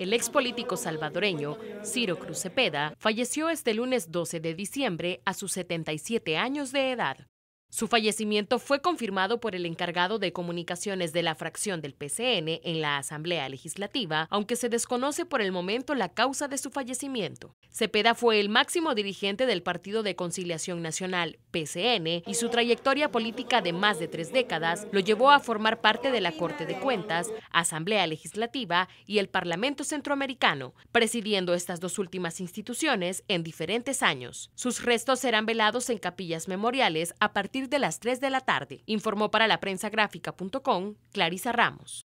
El ex político salvadoreño Ciro Cruz Cepeda falleció este lunes 12 de diciembre a sus 77 años de edad. Su fallecimiento fue confirmado por el encargado de comunicaciones de la fracción del PCN en la Asamblea Legislativa, aunque se desconoce por el momento la causa de su fallecimiento. Cepeda fue el máximo dirigente del Partido de Conciliación Nacional, PCN, y su trayectoria política de más de tres décadas lo llevó a formar parte de la Corte de Cuentas, Asamblea Legislativa y el Parlamento Centroamericano, presidiendo estas dos últimas instituciones en diferentes años. Sus restos serán velados en capillas memoriales a partir de las 3 de la tarde, informó para la prensa gráfica.com Clarisa Ramos.